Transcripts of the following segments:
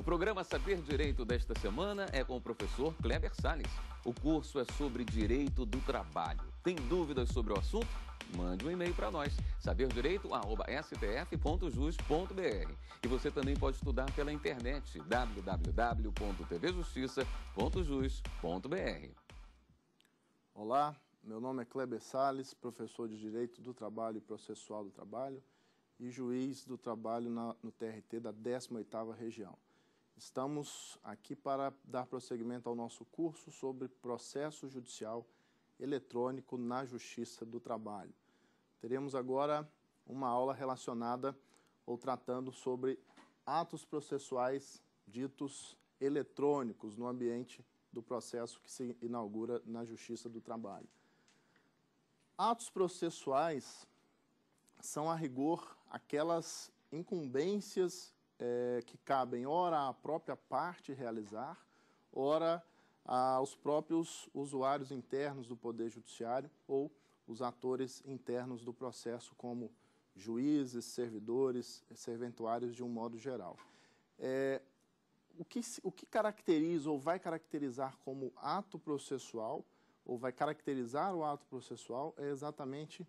O programa Saber Direito desta semana é com o professor Kleber Sales. O curso é sobre direito do trabalho. Tem dúvidas sobre o assunto? Mande um e-mail para nós, saberdireito@stf.jus.br. E você também pode estudar pela internet www.tvjustiça.jus.br. Olá, meu nome é Kleber Sales, professor de Direito do Trabalho e Processual do Trabalho e juiz do trabalho na, no TRT da 18ª região. Estamos aqui para dar prosseguimento ao nosso curso sobre processo judicial eletrônico na Justiça do Trabalho. Teremos agora uma aula relacionada ou tratando sobre atos processuais ditos eletrônicos no ambiente do processo que se inaugura na Justiça do Trabalho. Atos processuais são, a rigor, aquelas incumbências é, que cabem, ora, à própria parte realizar, ora, aos próprios usuários internos do Poder Judiciário ou os atores internos do processo, como juízes, servidores, serventuários de um modo geral. É, o, que, o que caracteriza ou vai caracterizar como ato processual, ou vai caracterizar o ato processual, é exatamente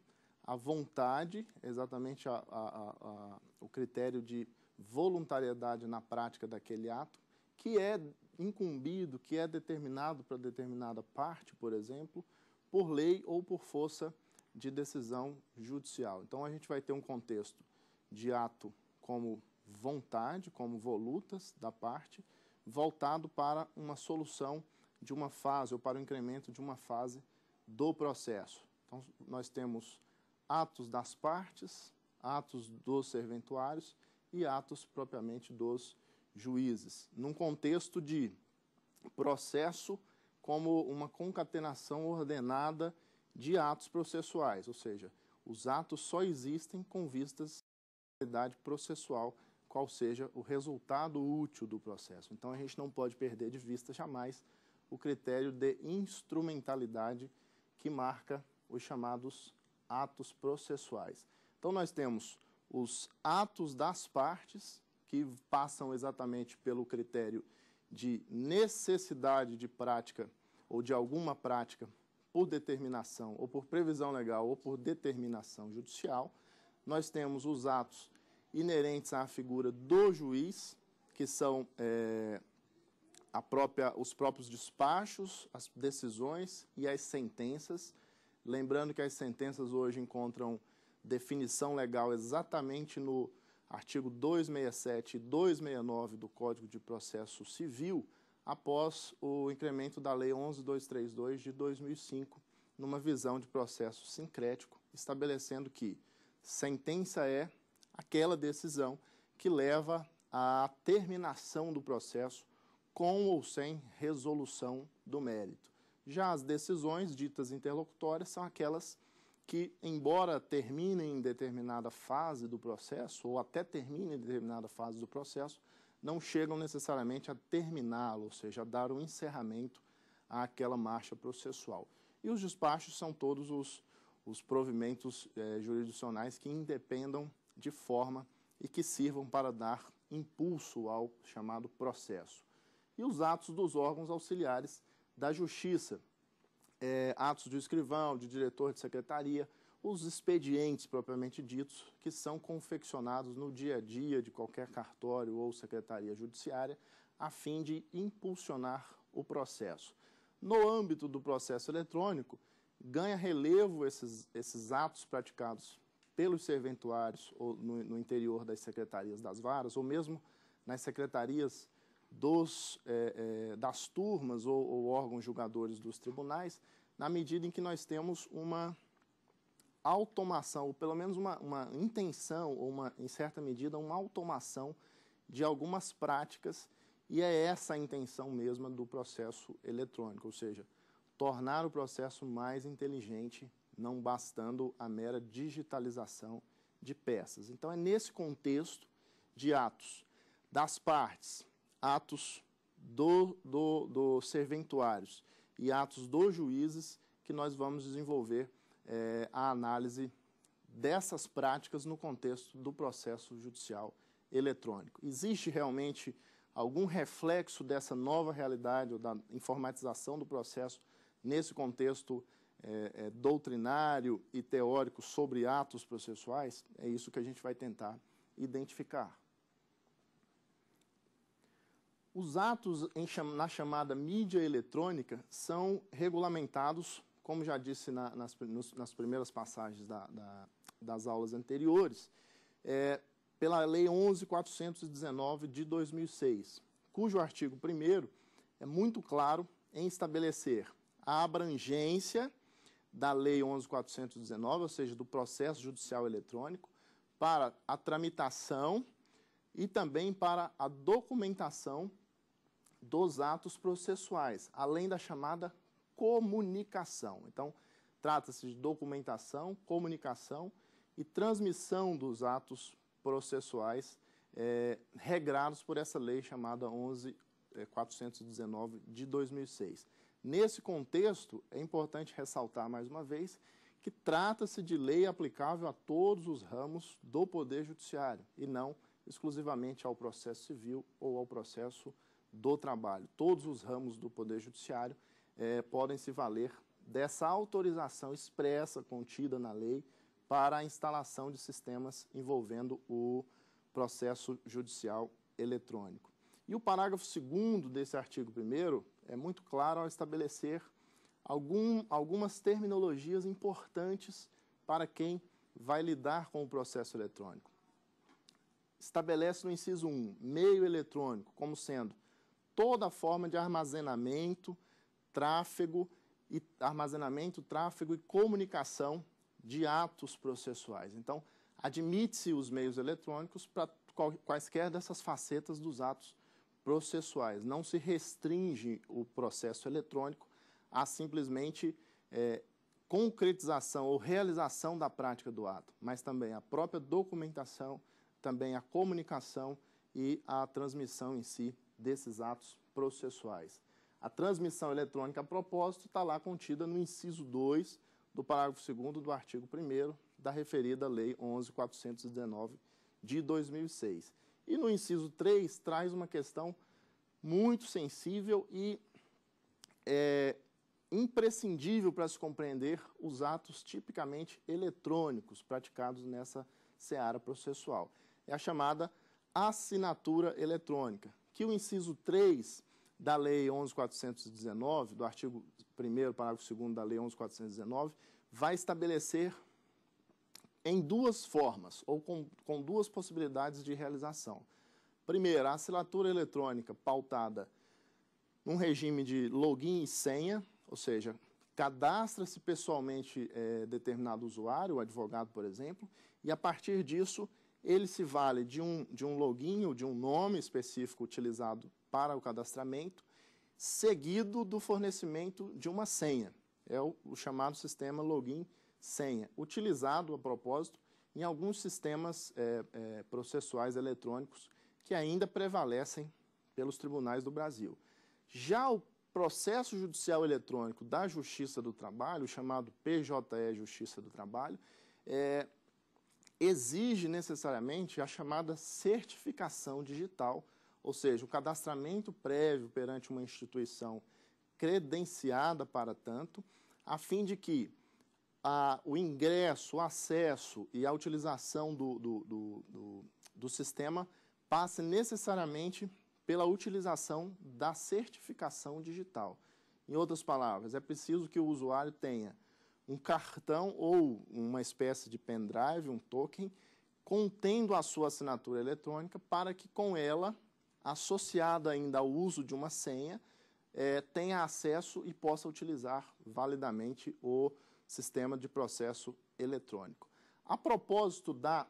a vontade, exatamente a, a, a, o critério de voluntariedade na prática daquele ato, que é incumbido, que é determinado para determinada parte, por exemplo, por lei ou por força de decisão judicial. Então a gente vai ter um contexto de ato como vontade, como volutas da parte, voltado para uma solução de uma fase ou para o incremento de uma fase do processo. Então nós temos atos das partes, atos dos serventuários e atos propriamente dos juízes, num contexto de processo como uma concatenação ordenada de atos processuais, ou seja, os atos só existem com vistas à realidade processual, qual seja o resultado útil do processo. Então a gente não pode perder de vista jamais o critério de instrumentalidade que marca os chamados atos processuais. Então nós temos os atos das partes, que passam exatamente pelo critério de necessidade de prática ou de alguma prática por determinação ou por previsão legal ou por determinação judicial. Nós temos os atos inerentes à figura do juiz, que são é, a própria, os próprios despachos, as decisões e as sentenças. Lembrando que as sentenças hoje encontram definição legal exatamente no artigo 267 e 269 do Código de Processo Civil, após o incremento da Lei 11.232 de 2005, numa visão de processo sincrético, estabelecendo que sentença é aquela decisão que leva à terminação do processo com ou sem resolução do mérito. Já as decisões ditas interlocutórias são aquelas que que, embora terminem em determinada fase do processo, ou até terminem em determinada fase do processo, não chegam necessariamente a terminá-lo, ou seja, a dar um encerramento àquela marcha processual. E os despachos são todos os, os provimentos eh, jurisdicionais que independam de forma e que sirvam para dar impulso ao chamado processo. E os atos dos órgãos auxiliares da justiça, é, atos de escrivão, de diretor de secretaria, os expedientes propriamente ditos, que são confeccionados no dia a dia de qualquer cartório ou secretaria judiciária, a fim de impulsionar o processo. No âmbito do processo eletrônico, ganha relevo esses, esses atos praticados pelos serventuários ou no, no interior das secretarias das varas, ou mesmo nas secretarias dos, é, é, das turmas ou, ou órgãos julgadores dos tribunais, na medida em que nós temos uma automação, ou pelo menos uma, uma intenção, ou uma, em certa medida, uma automação de algumas práticas, e é essa a intenção mesma do processo eletrônico, ou seja, tornar o processo mais inteligente, não bastando a mera digitalização de peças. Então, é nesse contexto de atos das partes atos do, do, do serventuários e atos dos juízes que nós vamos desenvolver é, a análise dessas práticas no contexto do processo judicial eletrônico. Existe realmente algum reflexo dessa nova realidade ou da informatização do processo nesse contexto é, é, doutrinário e teórico sobre atos processuais? É isso que a gente vai tentar identificar. Os atos na chamada mídia eletrônica são regulamentados, como já disse na, nas, nos, nas, primeiras passagens da, da, das aulas anteriores, é, pela Lei 11.419 de 2006, cujo artigo 1 é muito claro em estabelecer a abrangência da Lei 11.419, ou seja, do processo judicial eletrônico, para a tramitação e também para a documentação dos atos processuais, além da chamada comunicação. Então, trata-se de documentação, comunicação e transmissão dos atos processuais é, regrados por essa lei chamada 11.419 é, de 2006. Nesse contexto, é importante ressaltar mais uma vez que trata-se de lei aplicável a todos os ramos do Poder Judiciário e não exclusivamente ao processo civil ou ao processo do trabalho, todos os ramos do Poder Judiciário é, podem se valer dessa autorização expressa contida na lei para a instalação de sistemas envolvendo o processo judicial eletrônico. E o parágrafo 2 desse artigo 1 é muito claro ao estabelecer algum, algumas terminologias importantes para quem vai lidar com o processo eletrônico. Estabelece no inciso 1, meio eletrônico, como sendo toda forma de armazenamento, tráfego e armazenamento, tráfego e comunicação de atos processuais. Então, admite-se os meios eletrônicos para quaisquer dessas facetas dos atos processuais. Não se restringe o processo eletrônico a simplesmente é, concretização ou realização da prática do ato, mas também a própria documentação, também a comunicação e a transmissão em si desses atos processuais. A transmissão eletrônica a propósito está lá contida no inciso 2 do parágrafo 2 do artigo 1 da referida Lei 11.419 de 2006. E no inciso 3 traz uma questão muito sensível e é, imprescindível para se compreender os atos tipicamente eletrônicos praticados nessa seara processual. É a chamada assinatura eletrônica, que o inciso 3 da Lei 11.419, do artigo 1 parágrafo 2 da Lei 11.419, vai estabelecer em duas formas, ou com, com duas possibilidades de realização. Primeiro, a assinatura eletrônica pautada num regime de login e senha, ou seja, cadastra-se pessoalmente é, determinado usuário, o advogado, por exemplo, e a partir disso ele se vale de um, de um login ou de um nome específico utilizado para o cadastramento, seguido do fornecimento de uma senha. É o, o chamado sistema login-senha, utilizado a propósito em alguns sistemas é, é, processuais eletrônicos que ainda prevalecem pelos tribunais do Brasil. Já o processo judicial eletrônico da Justiça do Trabalho, chamado PJE Justiça do Trabalho, é, exige necessariamente a chamada certificação digital, ou seja, o cadastramento prévio perante uma instituição credenciada para tanto, a fim de que a, o ingresso, o acesso e a utilização do, do, do, do sistema passe necessariamente pela utilização da certificação digital. Em outras palavras, é preciso que o usuário tenha um cartão ou uma espécie de pendrive, um token, contendo a sua assinatura eletrônica para que com ela, associada ainda ao uso de uma senha, é, tenha acesso e possa utilizar validamente o sistema de processo eletrônico. A propósito da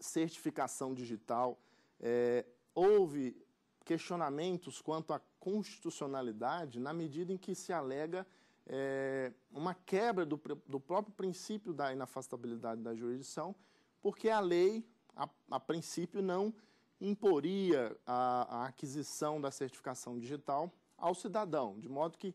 certificação digital, é, houve questionamentos quanto à constitucionalidade na medida em que se alega é, uma quebra do, do, próprio princípio da inafastabilidade da jurisdição, porque a lei, a, a princípio, não imporia a, a aquisição da certificação digital ao cidadão, de modo que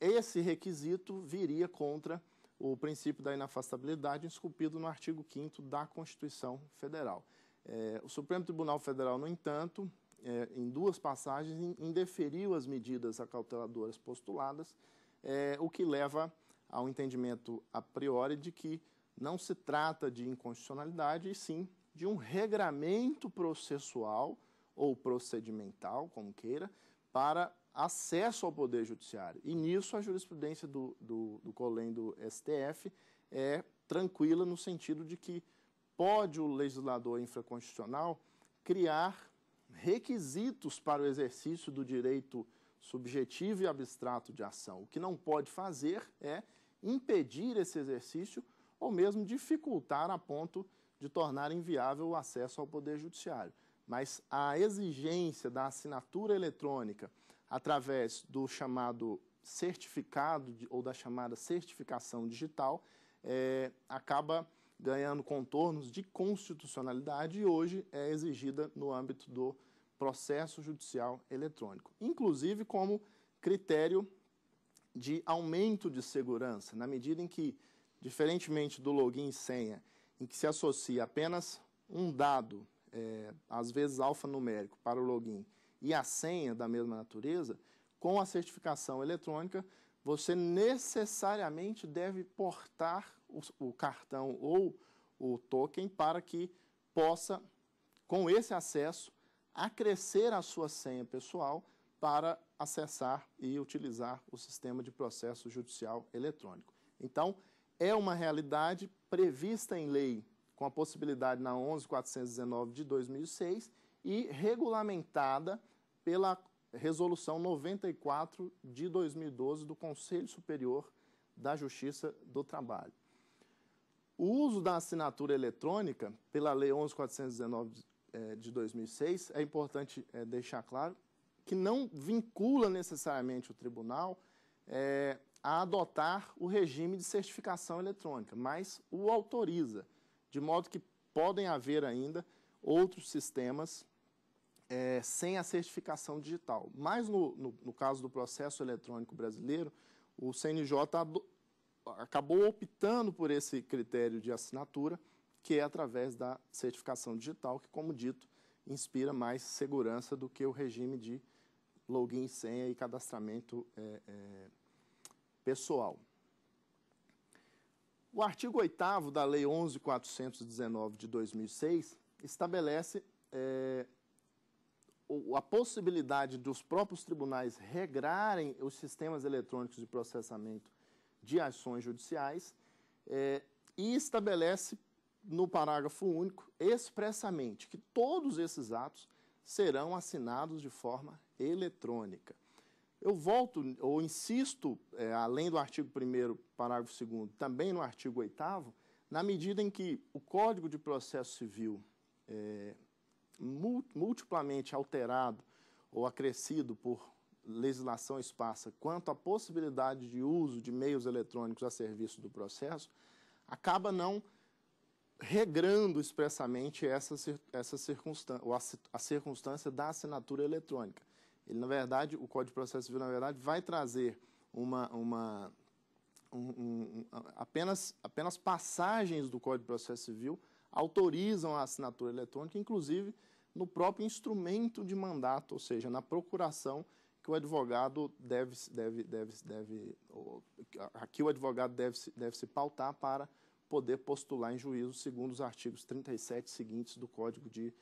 esse requisito viria contra o princípio da inafastabilidade esculpido no artigo 5 da Constituição Federal. É, o Supremo Tribunal Federal, no entanto, é, em duas passagens, indeferiu as medidas acauteladoras postuladas é, o que leva ao entendimento a priori de que não se trata de inconstitucionalidade, e sim de um regramento processual ou procedimental, como queira, para acesso ao Poder Judiciário. E nisso a jurisprudência do, do, do Colém do STF é tranquila no sentido de que pode o legislador infraconstitucional criar requisitos para o exercício do direito subjetivo e abstrato de ação. O que não pode fazer é impedir esse exercício ou mesmo dificultar a ponto de tornar inviável o acesso ao Poder Judiciário. Mas a exigência da assinatura eletrônica através do chamado certificado de, ou da chamada certificação digital é, acaba ganhando contornos de constitucionalidade e hoje é exigida no âmbito do processo judicial eletrônico, inclusive como critério de aumento de segurança, na medida em que, diferentemente do login e senha, em que se associa apenas um dado, é, às vezes alfanumérico, para o login e a senha da mesma natureza, com a certificação eletrônica, você necessariamente deve portar o, o cartão ou o token para que possa, com esse acesso, acrescer a sua senha pessoal para acessar e utilizar o sistema de processo judicial eletrônico. Então, é uma realidade prevista em lei com a possibilidade na 11.419 de 2006 e regulamentada pela Resolução 94 de 2012 do Conselho Superior da Justiça do Trabalho. O uso da assinatura eletrônica pela Lei 11.419 é, de 2006, é importante é, deixar claro que não vincula necessariamente o tribunal é, a adotar o regime de certificação eletrônica, mas o autoriza, de modo que podem haver ainda outros sistemas é, sem a certificação digital. Mas no, no, no, caso do processo eletrônico brasileiro, o CNJ acabou optando por esse critério de assinatura que é através da certificação digital, que, como dito, inspira mais segurança do que o regime de login, senha e cadastramento é, é, pessoal. O artigo 8 da Lei 11.419 de 2006 estabelece é, a possibilidade dos próprios tribunais regrarem os sistemas eletrônicos de processamento de ações judiciais é, e estabelece no parágrafo único, expressamente, que todos esses atos serão assinados de forma eletrônica. Eu volto, ou insisto, é, além do artigo 1 parágrafo 2 também no artigo 8 na medida em que o Código de Processo Civil, é, multiplamente alterado ou acrescido por legislação esparsa quanto à possibilidade de uso de meios eletrônicos a serviço do processo, acaba não regrando expressamente essa, essa circunstância, a circunstância da assinatura eletrônica. Ele, na verdade, o Código de Processo Civil, na verdade, vai trazer uma, uma um, um, apenas, apenas passagens do Código de Processo Civil autorizam a assinatura eletrônica, inclusive no próprio instrumento de mandato, ou seja, na procuração que o advogado deve, deve, deve, deve aqui o advogado deve, deve se pautar para poder postular em juízo segundo os artigos 37 seguintes do Código de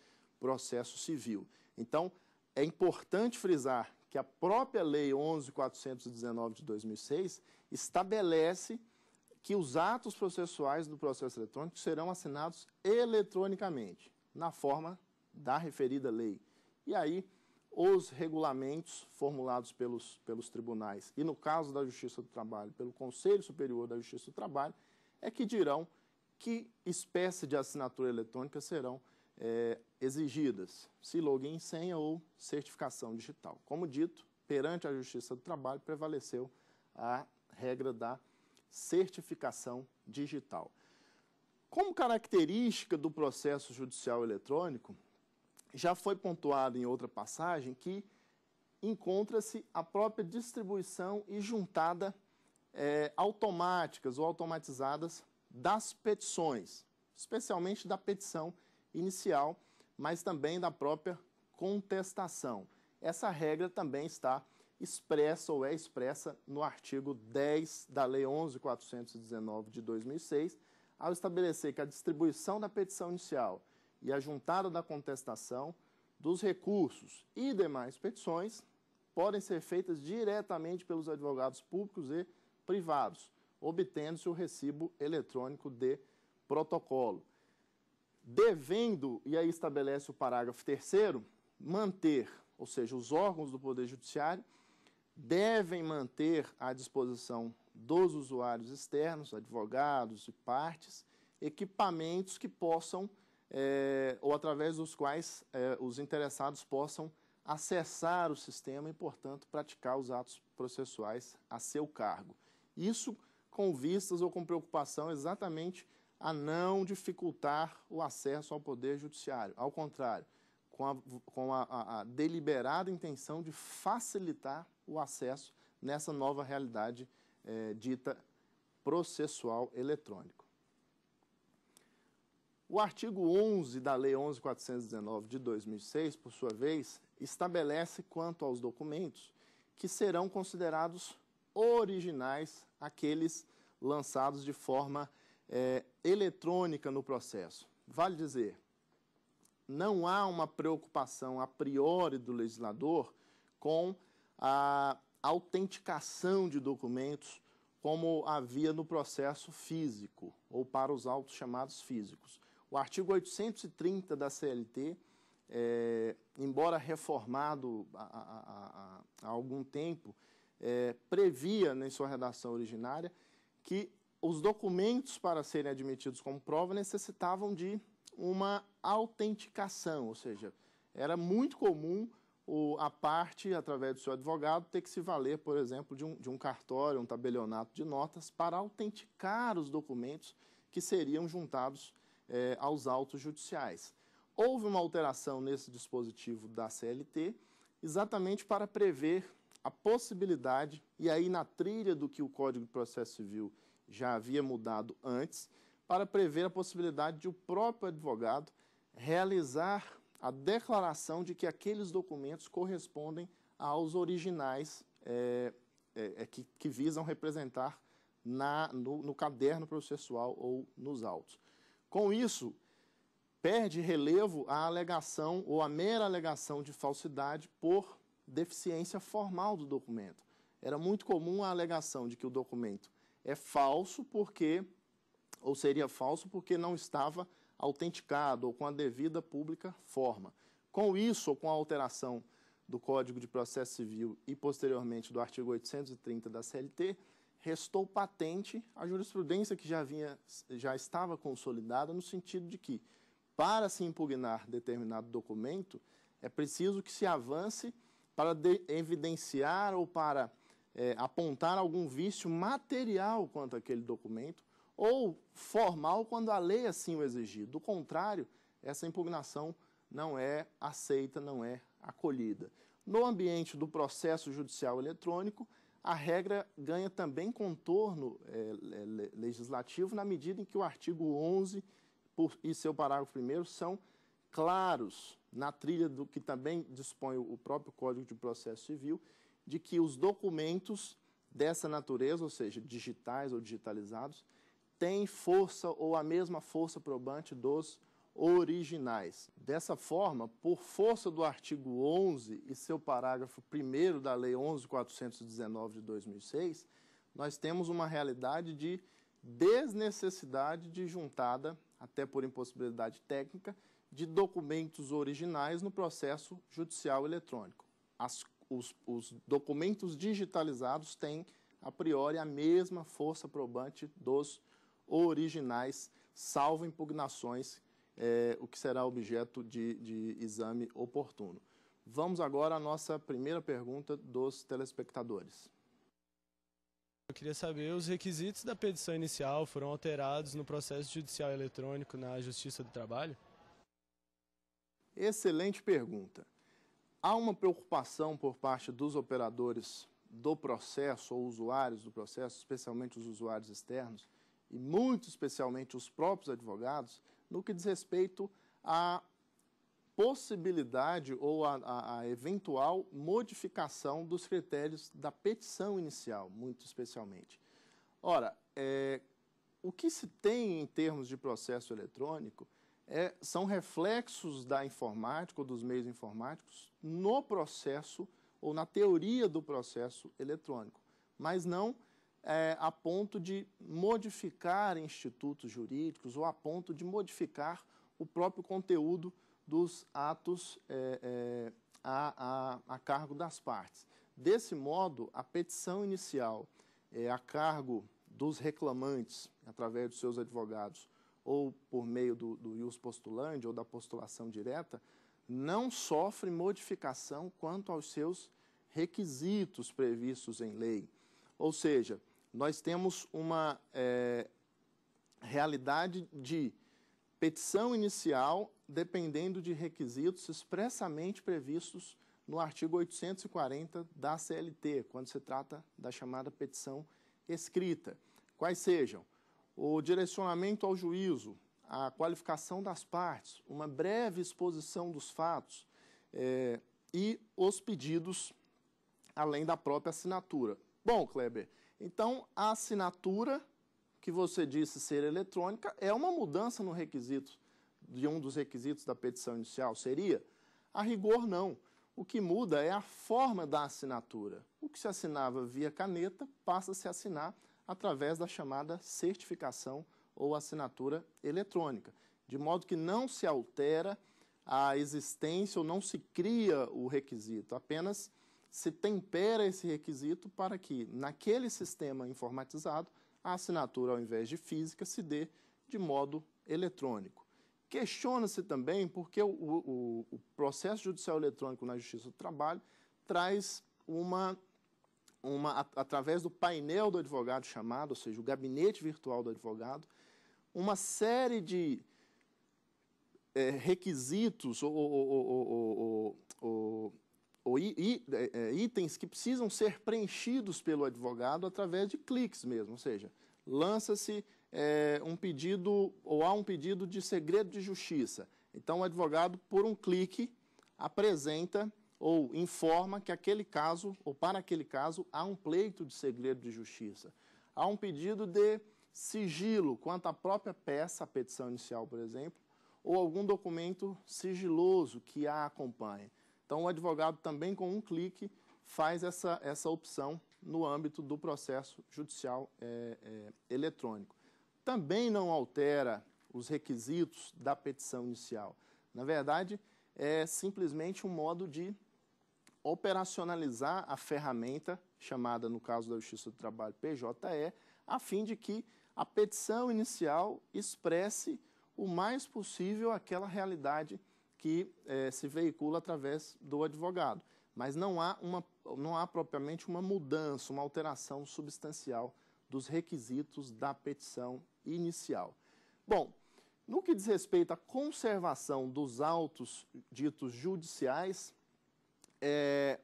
Processo Civil. Então, é importante frisar que a própria Lei 11.419 de 2006 estabelece que os atos processuais do processo eletrônico serão assinados eletronicamente, na forma da referida lei. E aí, os regulamentos formulados pelos, pelos tribunais, e no caso da Justiça do Trabalho, pelo Conselho Superior da Justiça do Trabalho, é que dirão que espécie de assinatura eletrônica serão é, exigidas, se login, senha ou certificação digital. Como dito, perante a Justiça do Trabalho prevaleceu a regra da certificação digital. Como característica do processo judicial eletrônico, já foi pontuado em outra passagem que encontra-se a própria distribuição e juntada é, automáticas ou automatizadas das petições, especialmente da petição inicial, mas também da própria contestação. Essa regra também está expressa ou é expressa no artigo 10 da Lei 11.419 de 2006, ao estabelecer que a distribuição da petição inicial e a juntada da contestação dos recursos e demais petições podem ser feitas diretamente pelos advogados públicos e privados, obtendo-se o recibo eletrônico de protocolo. Devendo, e aí estabelece o parágrafo terceiro, manter, ou seja, os órgãos do Poder Judiciário devem manter à disposição dos usuários externos, advogados e partes, equipamentos que possam, é, ou através dos quais é, os interessados possam acessar o sistema e, portanto, praticar os atos processuais a seu cargo. Isso com vistas ou com preocupação exatamente a não dificultar o acesso ao Poder Judiciário. Ao contrário, com a, com a, a, a deliberada intenção de facilitar o acesso nessa nova realidade eh, dita processual eletrônico. O artigo 11 da Lei 11.419 de 2006, por sua vez, estabelece quanto aos documentos que serão considerados originais aqueles lançados de forma é, eletrônica no processo. Vale dizer, não há uma preocupação a priori do legislador com a autenticação de documentos como havia no processo físico, ou para os autos chamados físicos. O artigo 830 da CLT, é, embora reformado há, há, há algum tempo, é, previa, né, em sua redação originária, que os documentos para serem admitidos como prova necessitavam de uma autenticação, ou seja, era muito comum o, a parte, através do seu advogado, ter que se valer, por exemplo, de um, de um cartório, um tabelionato de notas, para autenticar os documentos que seriam juntados é, aos autos judiciais. Houve uma alteração nesse dispositivo da CLT, exatamente para prever a possibilidade, e aí na trilha do que o Código de Processo Civil já havia mudado antes, para prever a possibilidade de o próprio advogado realizar a declaração de que aqueles documentos correspondem aos originais é, é, é que, que, visam representar na, no, no caderno processual ou nos autos. Com isso, perde relevo a alegação ou a mera alegação de falsidade por deficiência formal do documento. Era muito comum a alegação de que o documento é falso porque, ou seria falso porque não estava autenticado ou com a devida pública forma. Com isso, ou com a alteração do Código de Processo Civil e, posteriormente, do artigo 830 da CLT, restou patente a jurisprudência que já, vinha, já estava consolidada no sentido de que, para se impugnar determinado documento, é preciso que se avance para evidenciar ou para é, apontar algum vício material quanto àquele documento, ou formal quando a lei assim o exigir. Do contrário, essa impugnação não é aceita, não é acolhida. No ambiente do processo judicial eletrônico, a regra ganha também contorno é, legislativo na medida em que o artigo 11 por, e seu parágrafo 1 são claros na trilha do que também dispõe o próprio Código de Processo Civil, de que os documentos dessa natureza, ou seja, digitais ou digitalizados, têm força ou a mesma força probante dos originais. Dessa forma, por força do artigo 11 e seu parágrafo 1 da Lei 11.419 de 2006, nós temos uma realidade de desnecessidade de juntada, até por impossibilidade técnica, de documentos originais no processo judicial eletrônico. As, os, os documentos digitalizados têm, a priori, a mesma força probante dos originais, salvo impugnações, é, o que será objeto de, de exame oportuno. Vamos agora à nossa primeira pergunta dos telespectadores. Eu queria saber, os requisitos da petição inicial foram alterados no processo judicial eletrônico na Justiça do Trabalho? Excelente pergunta. Há uma preocupação por parte dos operadores do processo ou usuários do processo, especialmente os usuários externos, e muito especialmente os próprios advogados, no que diz respeito à possibilidade ou à eventual modificação dos critérios da petição inicial, muito especialmente. Ora, é, o que se tem em termos de processo eletrônico é, são reflexos da informática ou dos meios informáticos no processo ou na teoria do processo eletrônico, mas não é, a ponto de modificar institutos jurídicos ou a ponto de modificar o próprio conteúdo dos atos é, é a, a, a, cargo das partes. Desse modo, a petição inicial é, a cargo dos reclamantes, através dos seus advogados, ou por meio do, do ius ou da postulação direta, não sofre modificação quanto aos seus requisitos previstos em lei. Ou seja, nós temos uma é, realidade de petição inicial dependendo de requisitos expressamente previstos no artigo 840 da CLT, quando se trata da chamada petição escrita. Quais sejam o direcionamento ao juízo, a qualificação das partes, uma breve exposição dos fatos é, e os pedidos, além da própria assinatura. Bom, Kleber, então a assinatura que você disse ser eletrônica é uma mudança no requisito, de um dos requisitos da petição inicial, seria? A rigor, não. O que muda é a forma da assinatura. O que se assinava via caneta passa a se assinar através da chamada certificação ou assinatura eletrônica, de modo que não se altera a existência ou não se cria o requisito, apenas se tempera esse requisito para que, naquele sistema informatizado, a assinatura, ao invés de física, se dê de modo eletrônico. Questiona-se também porque o, o, o processo judicial eletrônico na Justiça do Trabalho traz uma uma, através do painel do advogado chamado, ou seja, o gabinete virtual do advogado, uma série de é, requisitos ou, ou, ou, ou é, é, itens que precisam ser preenchidos pelo advogado através de cliques mesmo, ou seja, lança-se é, um pedido ou há um pedido de segredo de justiça. Então, o advogado, por um clique, apresenta ou informa que aquele caso, ou para aquele caso, há um pleito de segredo de justiça. Há um pedido de sigilo quanto à própria peça, a petição inicial, por exemplo, ou algum documento sigiloso que a acompanhe. Então, o advogado também, com um clique, faz essa, essa opção no âmbito do processo judicial é, é, eletrônico. Também não altera os requisitos da petição inicial. Na verdade, é simplesmente um modo de operacionalizar a ferramenta chamada, no caso da Justiça do Trabalho, PJE, a fim de que a petição inicial expresse o mais possível aquela realidade que eh, se veicula através do advogado. Mas não há, uma, não há propriamente uma mudança, uma alteração substancial dos requisitos da petição inicial. Bom, no que diz respeito à conservação dos autos ditos judiciais, é,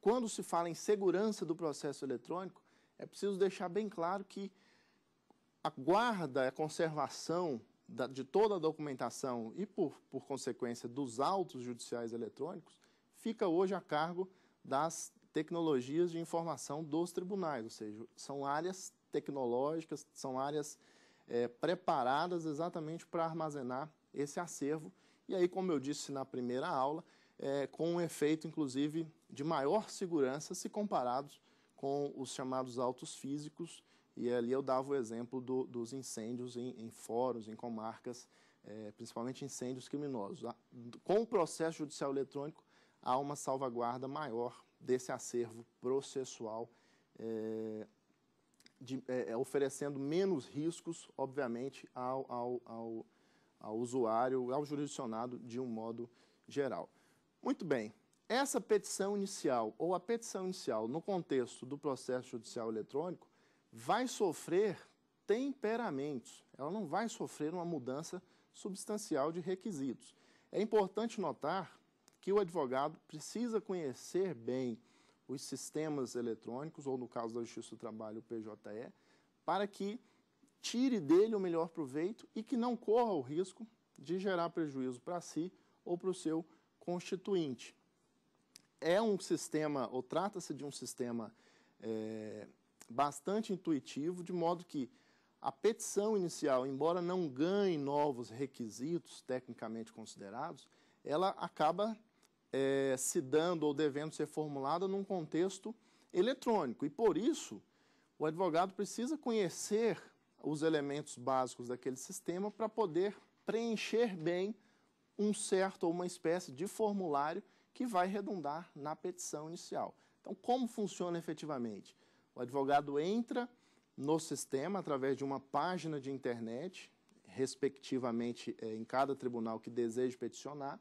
quando se fala em segurança do processo eletrônico, é preciso deixar bem claro que a guarda, a conservação da, de toda a documentação e, por, por consequência, dos autos judiciais eletrônicos, fica hoje a cargo das tecnologias de informação dos tribunais, ou seja, são áreas tecnológicas, são áreas é, preparadas exatamente para armazenar esse acervo. E aí, como eu disse na primeira aula, é, com um efeito, inclusive, de maior segurança se comparados com os chamados autos físicos. E ali eu dava o exemplo do, dos incêndios em, em, fóruns, em comarcas, é, principalmente incêndios criminosos. Ah, com o processo judicial eletrônico, há uma salvaguarda maior desse acervo processual, é, de, é, é, oferecendo menos riscos, obviamente, ao, ao, ao, ao usuário, ao jurisdicionado de um modo geral. Muito bem. Essa petição inicial, ou a petição inicial no contexto do processo judicial eletrônico, vai sofrer temperamentos. Ela não vai sofrer uma mudança substancial de requisitos. É importante notar que o advogado precisa conhecer bem os sistemas eletrônicos, ou no caso da Justiça do Trabalho, o PJE, para que tire dele o melhor proveito e que não corra o risco de gerar prejuízo para si ou para o seu constituinte. É um sistema, ou trata-se de um sistema é, bastante intuitivo, de modo que a petição inicial, embora não ganhe novos requisitos tecnicamente considerados, ela acaba é, se dando ou devendo ser formulada num contexto eletrônico. E por isso, o advogado precisa conhecer os elementos básicos daquele sistema para poder preencher bem um certo ou uma espécie de formulário que vai redundar na petição inicial. Então, como funciona efetivamente? O advogado entra no sistema através de uma página de internet, respectivamente é, em cada tribunal que deseja peticionar,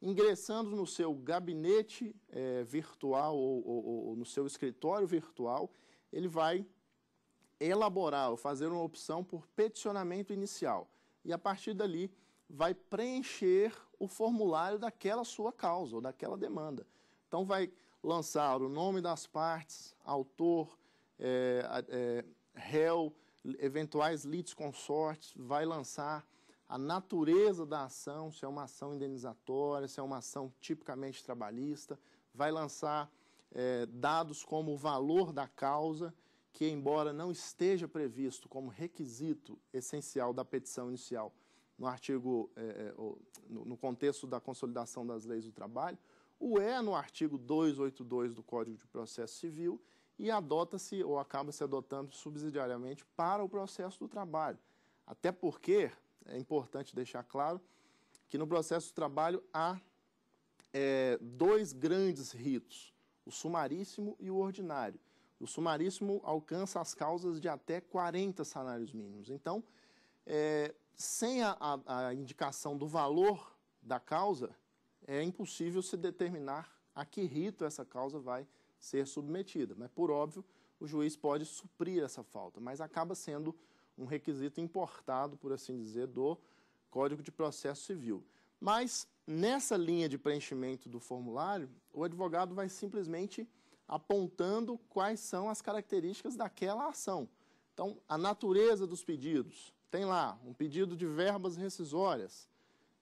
ingressando no seu gabinete é, virtual ou, ou, ou, no seu escritório virtual, ele vai elaborar ou fazer uma opção por peticionamento inicial. E a partir dali, vai preencher o formulário daquela sua causa ou daquela demanda. Então, vai lançar o nome das partes, autor, é, é, réu, eventuais litisconsortes, vai lançar a natureza da ação, se é uma ação indenizatória, se é uma ação tipicamente trabalhista, vai lançar é, dados como o valor da causa, que embora não esteja previsto como requisito essencial da petição inicial, no artigo, é, é no contexto da consolidação das leis do trabalho, o é no artigo 282 do Código de Processo Civil e adota-se ou acaba se adotando subsidiariamente para o processo do trabalho. Até porque, é importante deixar claro, que no processo do trabalho há é, dois grandes ritos, o sumaríssimo e o ordinário. O sumaríssimo alcança as causas de até 40 salários mínimos. Então, é, sem a, a, a indicação do valor da causa, é impossível se determinar a que rito essa causa vai ser submetida. Mas, por óbvio, o juiz pode suprir essa falta, mas acaba sendo um requisito importado, por assim dizer, do Código de Processo Civil. Mas, nessa linha de preenchimento do formulário, o advogado vai simplesmente apontando quais são as características daquela ação. Então, a natureza dos pedidos, tem lá um pedido de verbas rescisórias.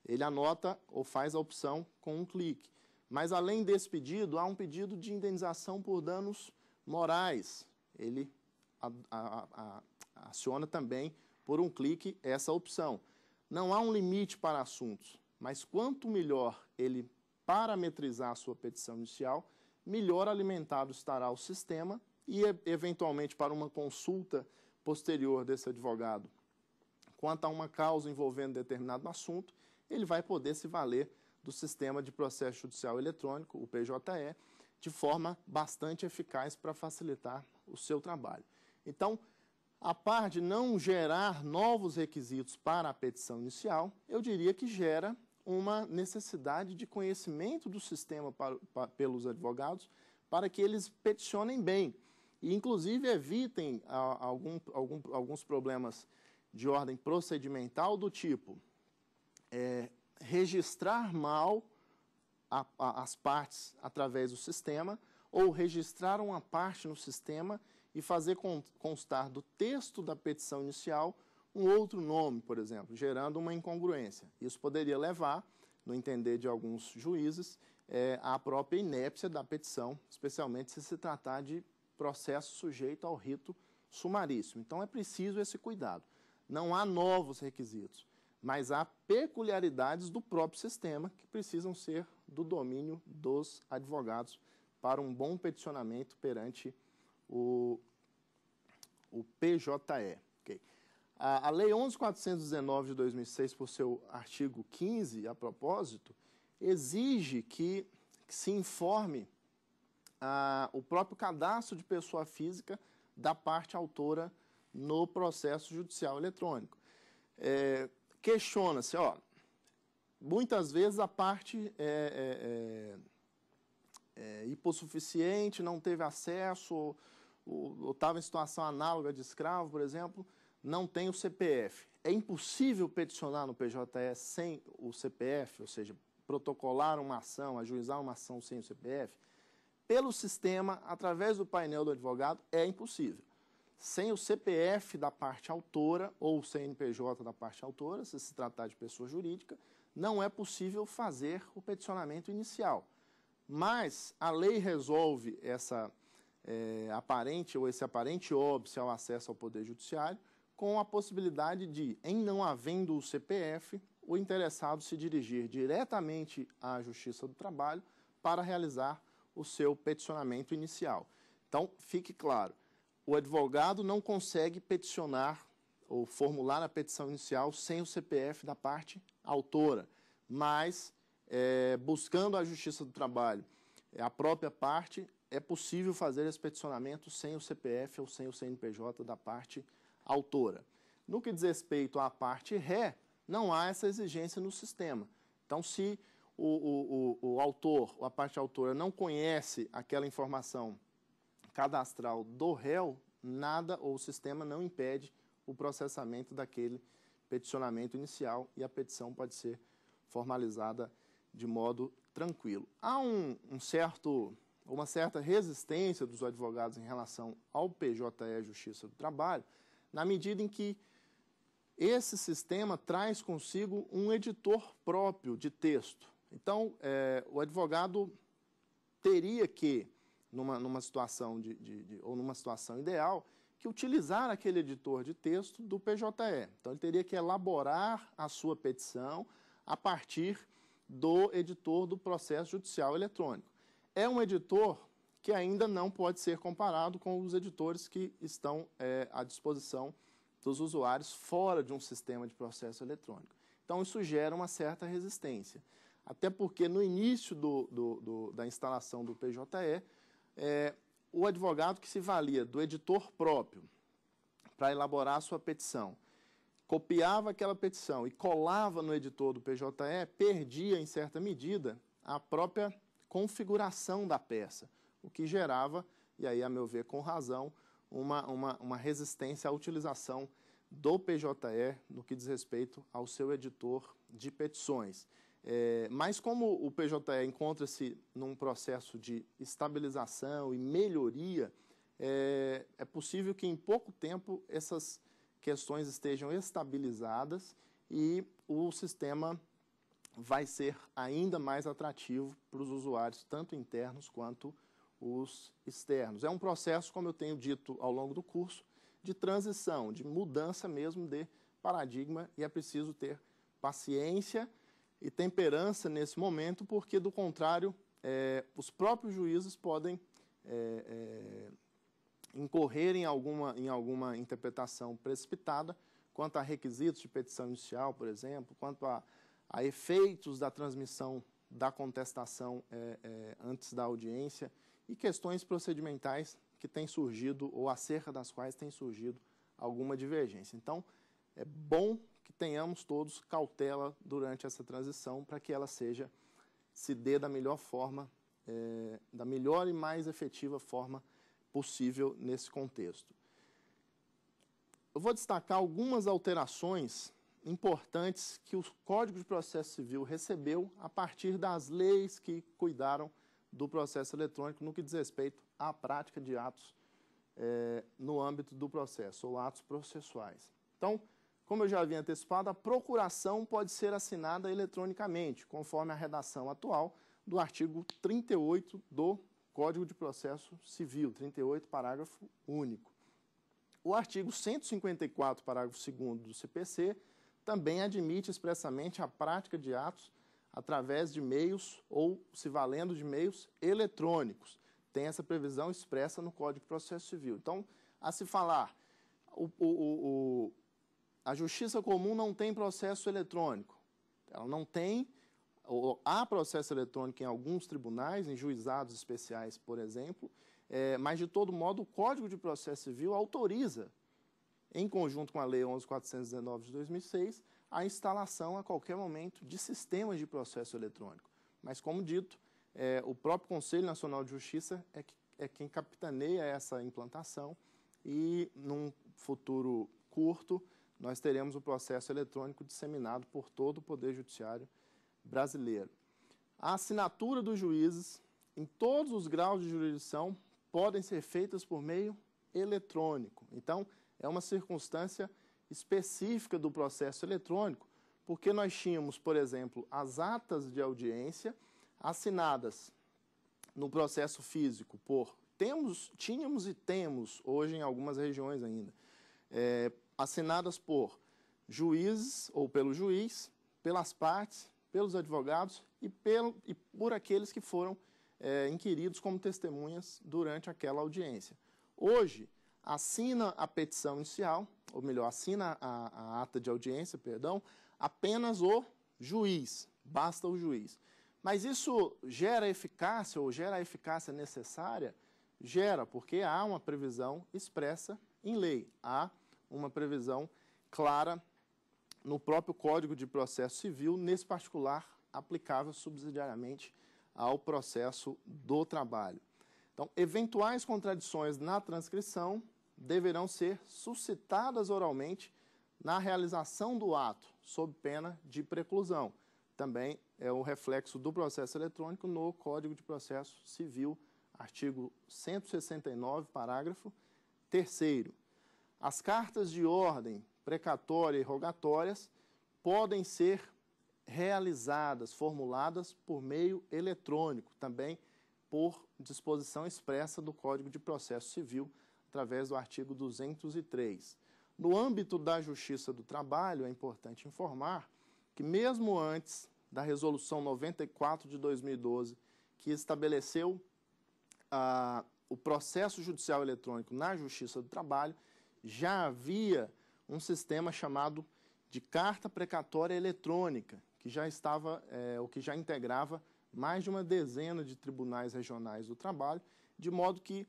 Ele anota ou faz a opção com um clique. Mas além desse pedido, há um pedido de indenização por danos morais. Ele a, a, a, aciona também por um clique essa opção. Não há um limite para assuntos, mas quanto melhor ele parametrizar a sua petição inicial, melhor alimentado estará o sistema e, eventualmente, para uma consulta posterior desse advogado quanto a uma causa envolvendo determinado assunto, ele vai poder se valer do sistema de processo judicial eletrônico, o PJE, de forma bastante eficaz para facilitar o seu trabalho. Então, a par de não gerar novos requisitos para a petição inicial, eu diria que gera uma necessidade de conhecimento do sistema para, para, pelos advogados para que eles peticionem bem e, inclusive, evitem a, a algum, algum, alguns problemas de ordem procedimental do tipo é, registrar mal a, a, as partes através do sistema ou registrar uma parte no sistema e fazer constar do texto da petição inicial um outro nome, por exemplo, gerando uma incongruência. Isso poderia levar, no entender de alguns juízes, é, à própria inépcia da petição, especialmente se se tratar de processo sujeito ao rito sumaríssimo. Então é preciso esse cuidado. Não há novos requisitos, mas há peculiaridades do próprio sistema que precisam ser do domínio dos advogados para um bom peticionamento perante o, o PJE. Okay. A, a Lei 11.419 de 2006, por seu artigo 15, a propósito, exige que, que se informe ah, o próprio cadastro de pessoa física da parte autora no processo judicial eletrônico. É, Questiona-se, ó, muitas vezes a parte é, é, é, é hipossuficiente, não teve acesso, ou estava em situação análoga de escravo, por exemplo, não tem o CPF. É impossível peticionar no PJS sem o CPF, ou seja, protocolar uma ação, ajuizar uma ação sem o CPF? Pelo sistema, através do painel do advogado, é impossível sem o CPF da parte autora ou o CNPJ da parte autora, se se tratar de pessoa jurídica, não é possível fazer o peticionamento inicial. Mas a lei resolve essa é, aparente ou esse aparente óbvio ao acesso ao Poder Judiciário com a possibilidade de, em não havendo o CPF, o interessado se dirigir diretamente à Justiça do Trabalho para realizar o seu peticionamento inicial. Então, fique claro, o advogado não consegue peticionar ou formular a petição inicial sem o CPF da parte autora, mas é, buscando a Justiça do Trabalho, é, a própria parte, é possível fazer esse peticionamento sem o CPF ou sem o CNPJ da parte autora. No que diz respeito à parte ré, não há essa exigência no sistema. Então, se o, o, o, o autor ou a parte autora não conhece aquela informação cadastral do réu, nada ou o sistema não impede o processamento daquele peticionamento inicial e a petição pode ser formalizada de modo tranquilo. Há um, um certo, uma certa resistência dos advogados em relação ao PJE Justiça do Trabalho, na medida em que esse sistema traz consigo um editor próprio de texto. Então, é, o advogado teria que numa, numa situação de, de, de, ou numa situação ideal, que utilizar aquele editor de texto do PJE. Então, ele teria que elaborar a sua petição a partir do editor do processo judicial eletrônico. É um editor que ainda não pode ser comparado com os editores que estão é, à disposição dos usuários fora de um sistema de processo eletrônico. Então, isso gera uma certa resistência. Até porque no início do, do, do, da instalação do PJE, é, o advogado que se valia do editor próprio para elaborar a sua petição, copiava aquela petição e colava no editor do PJE, perdia, em certa medida, a própria configuração da peça, o que gerava, e aí, a meu ver, com razão, uma, uma, uma resistência à utilização do PJE no que diz respeito ao seu editor de petições. É, mas como o PJE encontra-se num processo de estabilização e melhoria, é, é, possível que em pouco tempo essas questões estejam estabilizadas e o sistema vai ser ainda mais atrativo para os usuários, tanto internos quanto os externos. É um processo, como eu tenho dito ao longo do curso, de transição, de mudança mesmo de paradigma e é preciso ter paciência e temperança nesse momento, porque, do contrário, é, os próprios juízes podem é, é, incorrer em alguma, em alguma interpretação precipitada quanto a requisitos de petição inicial, por exemplo, quanto a, a efeitos da transmissão da contestação é, é, antes da audiência e questões procedimentais que têm surgido ou acerca das quais tem surgido alguma divergência. Então, é bom tenhamos todos cautela durante essa transição para que ela seja, se dê da melhor forma, é, da melhor e mais efetiva forma possível nesse contexto. Eu vou destacar algumas alterações importantes que o Código de Processo Civil recebeu a partir das leis que cuidaram do processo eletrônico no que diz respeito à prática de atos é, no âmbito do processo, ou atos processuais. Então, como eu já havia antecipado, a procuração pode ser assinada eletronicamente, conforme a redação atual do artigo 38 do Código de Processo Civil, 38, parágrafo único. O artigo 154, parágrafo 2 do CPC, também admite expressamente a prática de atos através de meios ou se valendo de meios eletrônicos. Tem essa previsão expressa no Código de Processo Civil. Então, a se falar, o, o, o a justiça comum não tem processo eletrônico. Ela não tem. Ou, há processo eletrônico em alguns tribunais, em juizados especiais, por exemplo, é, mas de todo modo o Código de Processo Civil autoriza, em conjunto com a Lei 11.419 de 2006, a instalação a qualquer momento de sistemas de processo eletrônico. Mas, como dito, é, o próprio Conselho Nacional de Justiça é, que, é quem capitaneia essa implantação e, num futuro curto, nós teremos o processo eletrônico disseminado por todo o Poder Judiciário brasileiro. A assinatura dos juízes em todos os graus de jurisdição podem ser feitas por meio eletrônico. Então, é uma circunstância específica do processo eletrônico, porque nós tínhamos, por exemplo, as atas de audiência assinadas no processo físico por temos, tínhamos e temos hoje em algumas regiões ainda, é, assinadas por juízes ou pelo juiz, pelas partes, pelos advogados e, pelo, e por aqueles que foram é, inquiridos como testemunhas durante aquela audiência. Hoje, assina a petição inicial, ou melhor, assina a, a ata de audiência, perdão, apenas o juiz, basta o juiz. Mas isso gera eficácia ou gera a eficácia necessária? Gera, porque há uma previsão expressa em lei. Há uma previsão clara no próprio Código de Processo Civil, nesse particular aplicável subsidiariamente ao processo do trabalho. Então, eventuais contradições na transcrição deverão ser suscitadas oralmente na realização do ato, sob pena de preclusão. Também é o reflexo do processo eletrônico no Código de Processo Civil, artigo 169, parágrafo 3 as cartas de ordem precatória e rogatórias podem ser realizadas, formuladas por meio eletrônico, também por disposição expressa do Código de Processo Civil, através do artigo 203. No âmbito da Justiça do Trabalho, é importante informar que, mesmo antes da Resolução 94 de 2012, que estabeleceu ah, o processo judicial eletrônico na Justiça do Trabalho, já havia um sistema chamado de carta precatória eletrônica, que já estava, é, o que já integrava mais de uma dezena de tribunais regionais do trabalho, de modo que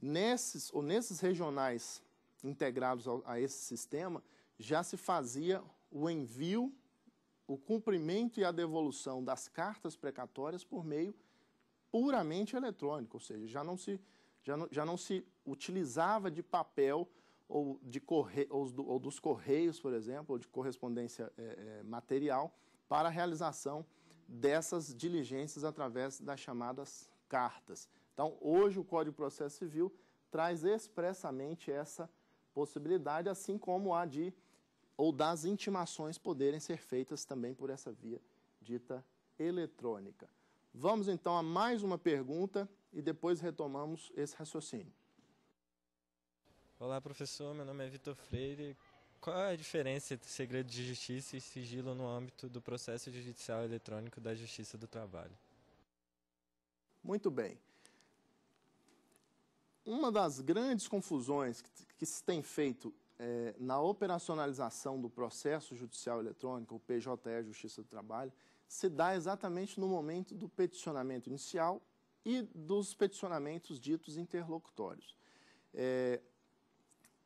nesses ou nesses regionais integrados a, a esse sistema já se fazia o envio, o cumprimento e a devolução das cartas precatórias por meio puramente eletrônico, ou seja, já não se já não, já não se utilizava de papel ou, de corre, ou, do, ou dos correios, por exemplo, ou de correspondência é, é, material, para a realização dessas diligências através das chamadas cartas. Então, hoje o Código de Processo Civil traz expressamente essa possibilidade, assim como a de ou das intimações poderem ser feitas também por essa via dita eletrônica. Vamos então a mais uma pergunta e depois retomamos esse raciocínio. Olá, professor. Meu nome é Vitor Freire. Qual é a diferença entre segredo de justiça e sigilo no âmbito do processo judicial eletrônico da Justiça do Trabalho? Muito bem. Uma das grandes confusões que, se tem feito é, na operacionalização do processo judicial eletrônico, o PJE, Justiça do Trabalho, se dá exatamente no momento do peticionamento inicial e dos peticionamentos ditos interlocutórios. É,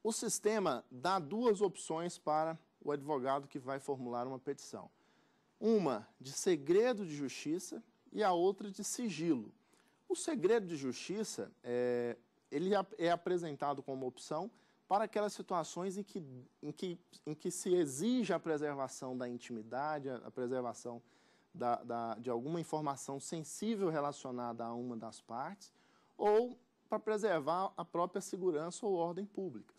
o sistema dá duas opções para o advogado que vai formular uma petição. Uma de segredo de justiça e a outra de sigilo. O segredo de justiça é, ele é apresentado como opção para aquelas situações em que, em que, em que se exige a preservação da intimidade, a preservação da, da, de alguma informação sensível relacionada a uma das partes, ou para preservar a própria segurança ou ordem pública.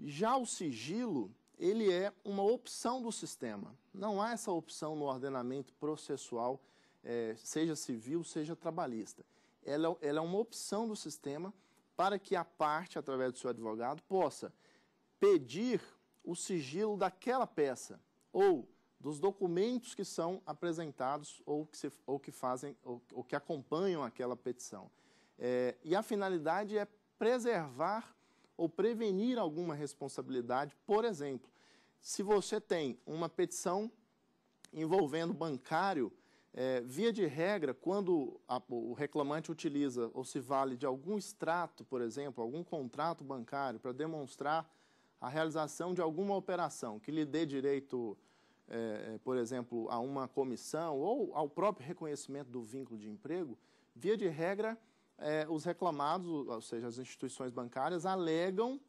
Já o sigilo, ele é uma opção do sistema. Não há essa opção no ordenamento processual, é, seja civil, seja trabalhista. Ela, é, ela é uma opção do sistema para que a parte, através do seu advogado, possa pedir o sigilo daquela peça ou dos documentos que são apresentados ou que, se, ou que fazem ou, ou, que acompanham aquela petição. É, e a finalidade é preservar ou prevenir alguma responsabilidade. Por exemplo, se você tem uma petição envolvendo bancário, é, via de regra, quando a, o reclamante utiliza ou se vale de algum extrato, por exemplo, algum contrato bancário, para demonstrar a realização de alguma operação que lhe dê direito, é, é por exemplo, a uma comissão ou ao próprio reconhecimento do vínculo de emprego, via de regra, é, os reclamados, ou seja, as instituições bancárias, alegam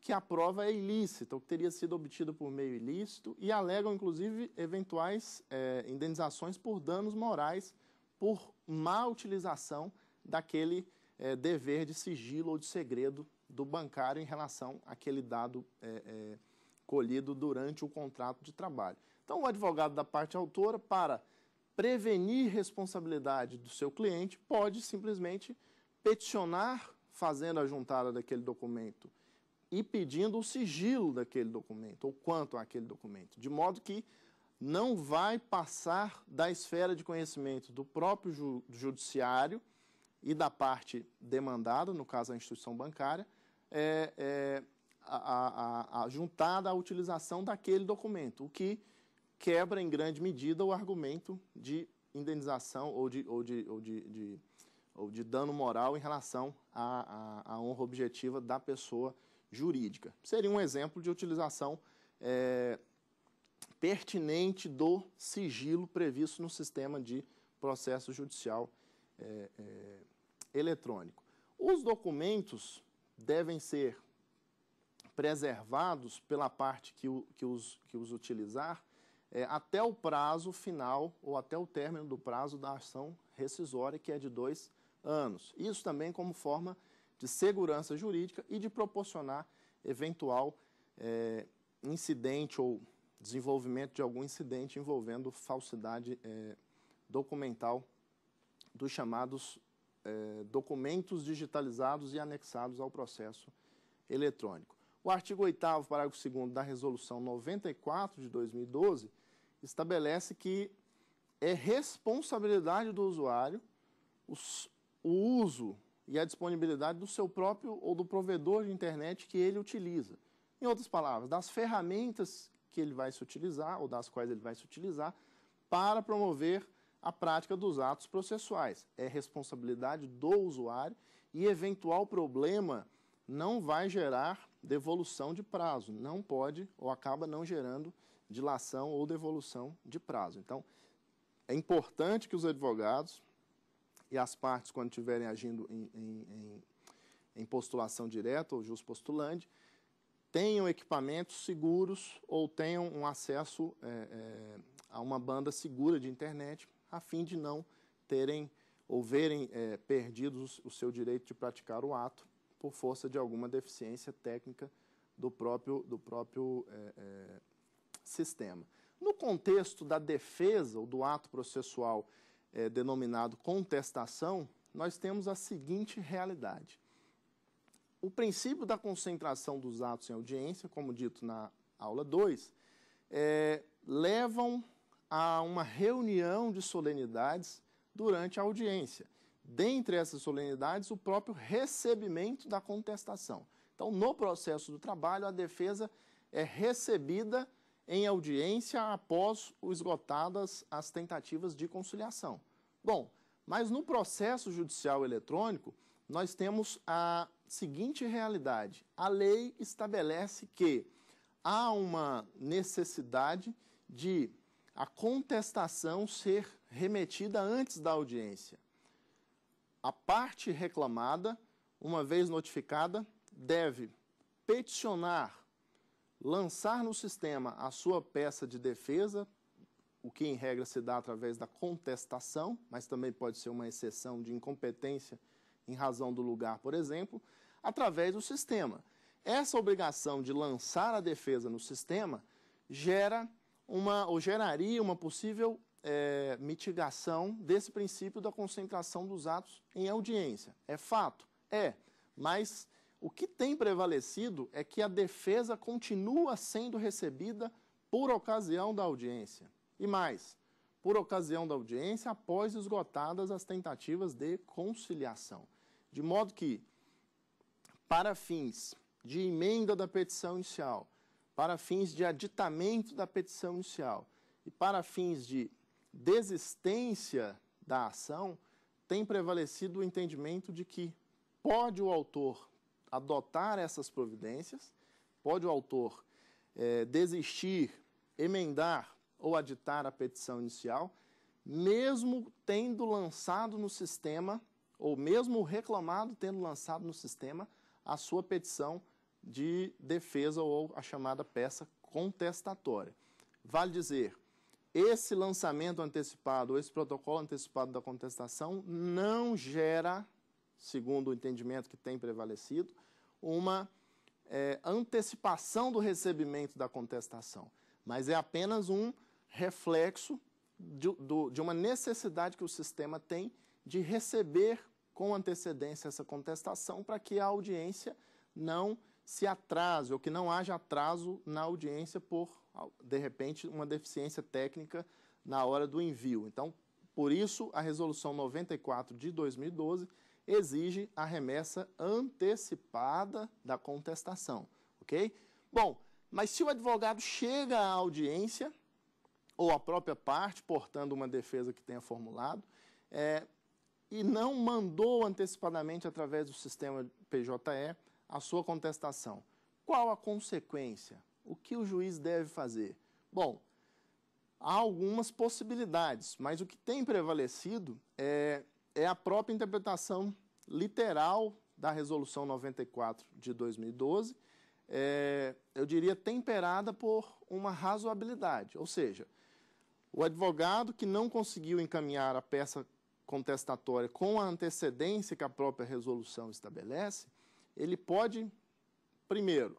que a prova é ilícita, ou que teria sido obtida por meio ilícito, e alegam, inclusive, eventuais é, indenizações por danos morais por má utilização daquele é, dever de sigilo ou de segredo do bancário em relação àquele dado é, é, colhido durante o contrato de trabalho. Então, o advogado da parte autora, para prevenir responsabilidade do seu cliente, pode simplesmente peticionar fazendo a juntada daquele documento e pedindo o sigilo daquele documento, ou quanto àquele documento, de modo que não vai passar da esfera de conhecimento do próprio ju judiciário e da parte demandada, no caso a instituição bancária, é, é, a, a, a, juntada à utilização daquele documento, o que quebra em grande medida o argumento de indenização ou de, ou de, ou de, de ou de dano moral em relação à, à, à, honra objetiva da pessoa jurídica. Seria um exemplo de utilização é, pertinente do sigilo previsto no sistema de processo judicial é, é, eletrônico. Os documentos devem ser preservados pela parte que, o, que, os, que os utilizar é, até o prazo final ou até o término do prazo da ação rescisória, que é de dois anos. Isso também como forma de segurança jurídica e de proporcionar eventual é, incidente ou desenvolvimento de algum incidente envolvendo falsidade é, documental dos chamados é, documentos digitalizados e anexados ao processo eletrônico. O artigo 8 parágrafo 2 da Resolução 94 de 2012 estabelece que é responsabilidade do usuário os, o uso e a disponibilidade do seu próprio ou do provedor de internet que ele utiliza. Em outras palavras, das ferramentas que ele vai se utilizar ou das quais ele vai se utilizar para promover a prática dos atos processuais. É responsabilidade do usuário e eventual problema não vai gerar devolução de prazo, não pode ou acaba não gerando dilação ou devolução de prazo. Então, é importante que os advogados e as partes, quando estiverem agindo em, em, em postulação direta ou jus postulante, tenham equipamentos seguros ou tenham um acesso é, é, a uma banda segura de internet, a fim de não terem ou verem é, perdidos o seu direito de praticar o ato por força de alguma deficiência técnica do próprio, do próprio é, é, sistema. No contexto da defesa ou do ato processual é, denominado contestação, nós temos a seguinte realidade. O princípio da concentração dos atos em audiência, como dito na aula 2, é, levam a uma reunião de solenidades durante a audiência. Dentre essas solenidades, o próprio recebimento da contestação. Então, no processo do trabalho, a defesa é recebida em audiência após esgotadas as tentativas de conciliação. Bom, mas no processo judicial eletrônico, nós temos a seguinte realidade: a lei estabelece que há uma necessidade de a contestação ser remetida antes da audiência. A parte reclamada, uma vez notificada, deve peticionar lançar no sistema a sua peça de defesa, o que em regra se dá através da contestação, mas também pode ser uma exceção de incompetência em razão do lugar, por exemplo, através do sistema. Essa obrigação de lançar a defesa no sistema gera uma ou geraria uma possível é, mitigação desse princípio da concentração dos atos em audiência. É fato? É, mas o que tem prevalecido é que a defesa continua sendo recebida por ocasião da audiência. E mais, por ocasião da audiência após esgotadas as tentativas de conciliação. De modo que, para fins de emenda da petição inicial, para fins de aditamento da petição inicial e para fins de desistência da ação, tem prevalecido o entendimento de que pode o autor adotar essas providências, pode o autor é, desistir, emendar ou aditar a petição inicial, mesmo tendo lançado no sistema, ou mesmo o reclamado tendo lançado no sistema, a sua petição de defesa ou a chamada peça contestatória. Vale dizer, esse lançamento antecipado, esse protocolo antecipado da contestação, não gera segundo o entendimento que tem prevalecido, uma é, antecipação do recebimento da contestação, mas é apenas um reflexo de, do, de, uma necessidade que o sistema tem de receber com antecedência essa contestação para que a audiência não se atrase ou que não haja atraso na audiência por, de repente, uma deficiência técnica na hora do envio. Então, por isso, a resolução 94 de 2012 exige a remessa antecipada da contestação, ok? Bom, mas se o advogado chega à audiência, ou a própria parte, portando uma defesa que tenha formulado, é, e não mandou antecipadamente através do sistema PJE a sua contestação, qual a consequência? O que o juiz deve fazer? Bom, há algumas possibilidades, mas o que tem prevalecido é é a própria interpretação literal da Resolução 94 de 2012, é, eu diria temperada por uma razoabilidade, ou seja, o advogado que não conseguiu encaminhar a peça contestatória com a antecedência que a própria resolução estabelece, ele pode, primeiro,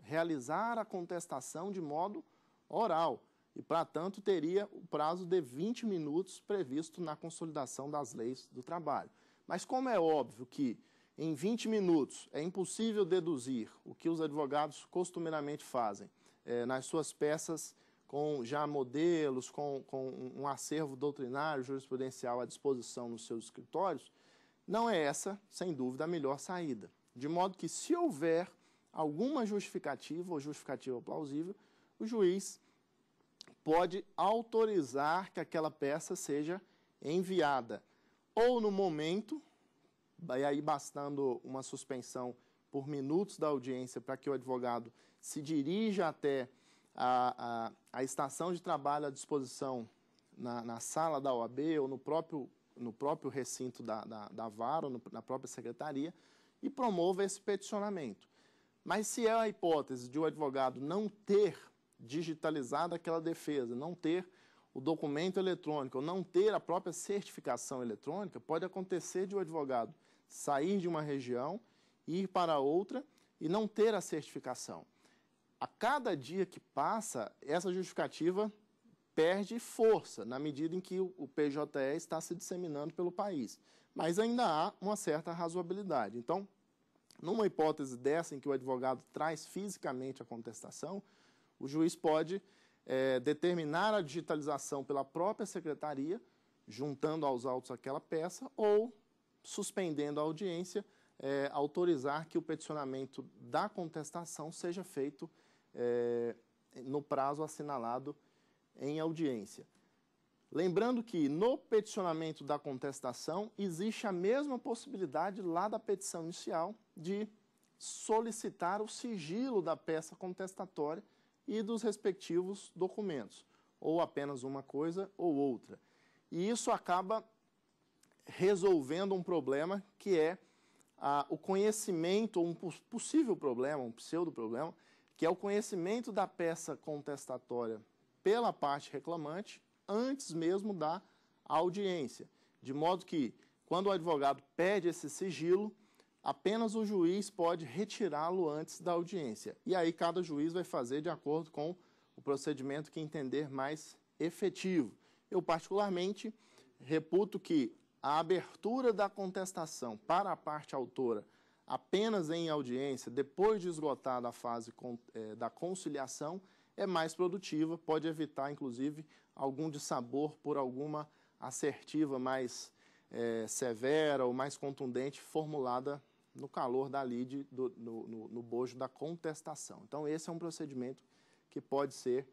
realizar a contestação de modo oral, e, para tanto, teria o prazo de 20 minutos previsto na consolidação das leis do trabalho. Mas, como é óbvio que em 20 minutos é impossível deduzir o que os advogados costumeiramente fazem eh, nas suas peças com já modelos, com, com um acervo doutrinário, jurisprudencial à disposição nos seus escritórios, não é essa, sem dúvida, a melhor saída. De modo que, se houver alguma justificativa ou justificativa plausível, o juiz pode autorizar que aquela peça seja enviada. Ou no momento, e aí bastando uma suspensão por minutos da audiência para que o advogado se dirija até a, a, a estação de trabalho à disposição na, na, sala da OAB ou no próprio, no próprio recinto da, da, da vara ou no, na própria secretaria e promova esse peticionamento. Mas se é a hipótese de o advogado não ter digitalizada aquela defesa, não ter o documento eletrônico, ou não ter a própria certificação eletrônica, pode acontecer de o um advogado sair de uma região, ir para outra e não ter a certificação. A cada dia que passa, essa justificativa perde força na medida em que o PJE está se disseminando pelo país. Mas ainda há uma certa razoabilidade. Então, numa hipótese dessa em que o advogado traz fisicamente a contestação, o juiz pode é, determinar a digitalização pela própria secretaria, juntando aos autos aquela peça, ou, suspendendo a audiência, é, autorizar que o peticionamento da contestação seja feito é, no prazo assinalado em audiência. Lembrando que no peticionamento da contestação existe a mesma possibilidade lá da petição inicial de solicitar o sigilo da peça contestatória e dos respectivos documentos, ou apenas uma coisa ou outra. E isso acaba resolvendo um problema que é ah, o conhecimento, um possível problema, um pseudo-problema, que é o conhecimento da peça contestatória pela parte reclamante antes mesmo da audiência. De modo que, quando o advogado pede esse sigilo, apenas o juiz pode retirá-lo antes da audiência. E aí cada juiz vai fazer de acordo com o procedimento que entender mais efetivo. Eu, particularmente, reputo que a abertura da contestação para a parte autora apenas em audiência, depois de esgotada a fase eh, da conciliação, é mais produtiva, pode evitar, inclusive, algum dissabor por alguma assertiva mais é, severa ou mais contundente formulada no calor da lide, no, no, no, bojo da contestação. Então, esse é um procedimento que pode ser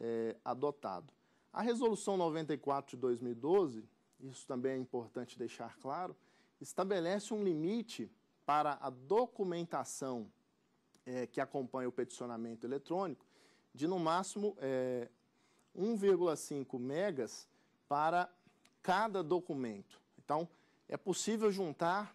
é, adotado. A Resolução 94 de 2012, isso também é importante deixar claro, estabelece um limite para a documentação é, que acompanha o peticionamento eletrônico de, no máximo, é, 1,5 megas para cada documento. Então, é possível juntar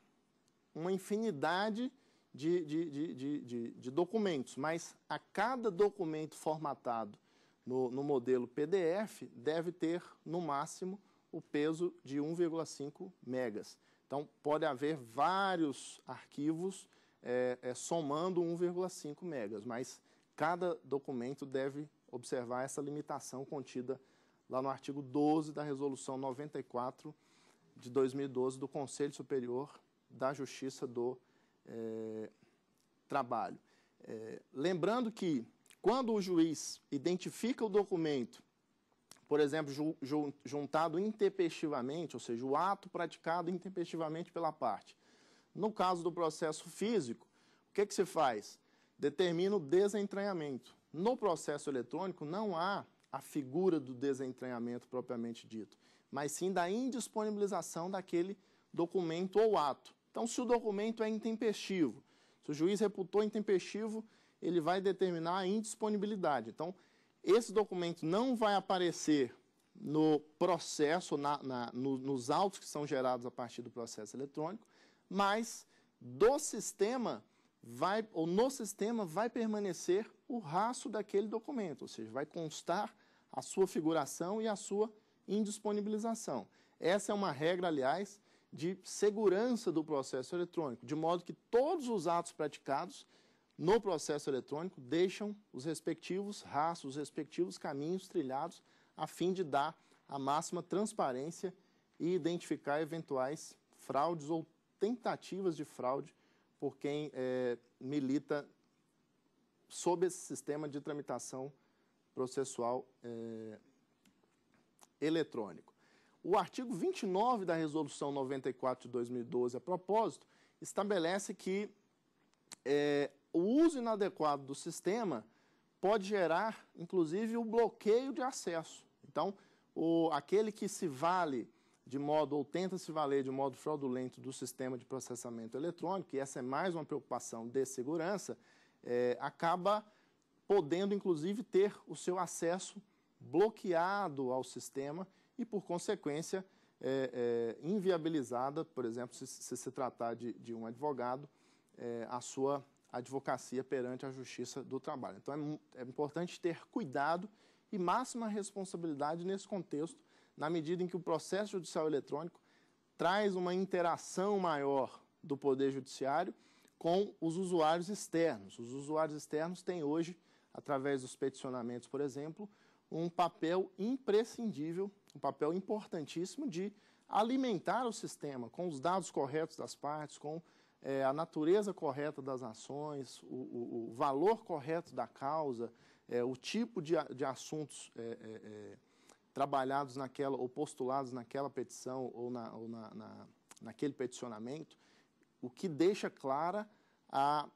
uma infinidade de, de, de, de, documentos, mas a cada documento formatado no, no modelo PDF deve ter, no máximo, o peso de 1,5 megas. Então, pode haver vários arquivos é, é, somando 1,5 megas, mas cada documento deve observar essa limitação contida lá no artigo 12 da Resolução 94 de 2012 do Conselho Superior da Justiça do é, Trabalho. É, lembrando que, quando o juiz identifica o documento, por exemplo, ju, ju, juntado intempestivamente, ou seja, o ato praticado intempestivamente pela parte. No caso do processo físico, o que, é que se faz? Determina o desentranhamento. No processo eletrônico, não há a figura do desentranhamento propriamente dito, mas sim da indisponibilização daquele documento ou ato. Então, se o documento é intempestivo, se o juiz reputou intempestivo, ele vai determinar a indisponibilidade. Então, esse documento não vai aparecer no processo, na, na, no, nos autos que são gerados a partir do processo eletrônico, mas do sistema vai, ou no sistema vai permanecer o rastro daquele documento, ou seja, vai constar a sua figuração e a sua indisponibilização. Essa é uma regra, aliás, de segurança do processo eletrônico, de modo que todos os atos praticados no processo eletrônico deixam os respectivos rastros, os respectivos caminhos trilhados, a fim de dar a máxima transparência e identificar eventuais fraudes ou tentativas de fraude por quem é, milita sob esse sistema de tramitação processual é, eletrônico. O artigo 29 da Resolução 94 de 2012, a propósito, estabelece que é, o uso inadequado do sistema pode gerar, inclusive, o bloqueio de acesso. Então, o, aquele que se vale de modo, ou tenta se valer de modo fraudulento do sistema de processamento eletrônico, e essa é mais uma preocupação de segurança, é, acaba podendo, inclusive, ter o seu acesso bloqueado ao sistema e, por consequência, é, é, inviabilizada, por exemplo, se, se, se tratar de, de um advogado, é, a sua advocacia perante a Justiça do Trabalho. Então, é, é, importante ter cuidado e máxima responsabilidade nesse contexto, na medida em que o processo judicial eletrônico traz uma interação maior do Poder Judiciário com os usuários externos. Os usuários externos têm hoje, através dos peticionamentos, por exemplo, um papel imprescindível um papel importantíssimo de alimentar o sistema com os dados corretos das partes, com é, a natureza correta das ações, o, o, o valor correto da causa, é, o tipo de, de assuntos é, é, é trabalhados naquela ou postulados naquela petição ou, na, ou na, na, naquele peticionamento, o que deixa clara a,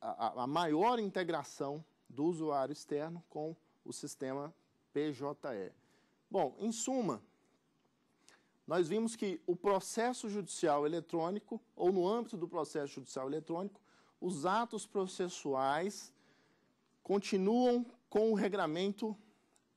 a, a maior integração do usuário externo com o sistema PJE. Bom, em suma, nós vimos que o processo judicial eletrônico, ou no âmbito do processo judicial eletrônico, os atos processuais continuam com o regramento,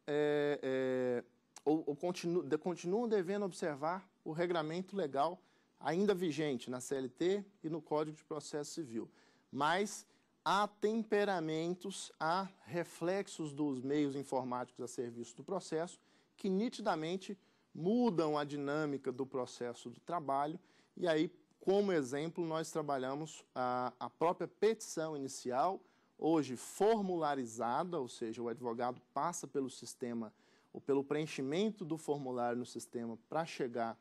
é, é, ou, ou continu, de, continuam devendo observar o regramento legal ainda vigente na CLT e no Código de Processo Civil. Mas há temperamentos, há reflexos dos meios informáticos a serviço do processo que nitidamente mudam a dinâmica do processo do trabalho. E aí, como exemplo, nós trabalhamos a, a própria petição inicial, hoje formularizada, ou seja, o advogado passa pelo sistema ou pelo preenchimento do formulário no sistema para chegar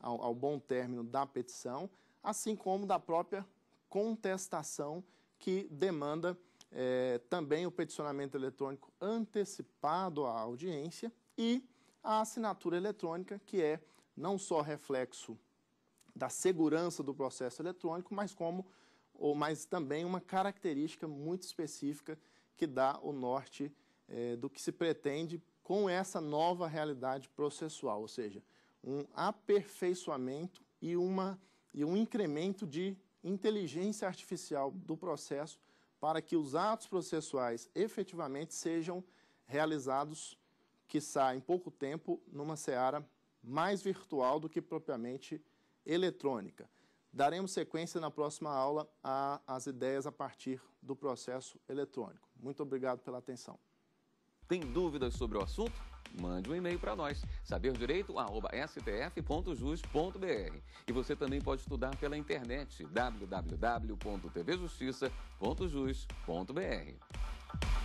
ao, ao bom término da petição, assim como da própria contestação que demanda eh, também o peticionamento eletrônico antecipado à audiência e a assinatura eletrônica, que é não só reflexo da segurança do processo eletrônico, mas como ou mais também uma característica muito específica que dá o norte eh, do que se pretende com essa nova realidade processual, ou seja, um aperfeiçoamento e, uma, e um incremento de inteligência artificial do processo para que os atos processuais efetivamente sejam realizados que sai em pouco tempo numa seara mais virtual do que propriamente eletrônica. Daremos sequência na próxima aula às ideias a partir do processo eletrônico. Muito obrigado pela atenção. Tem dúvidas sobre o assunto? Mande um e-mail para nós, saberdireito@stf.jus.br. E você também pode estudar pela internet www.tvjustiça.jus.br.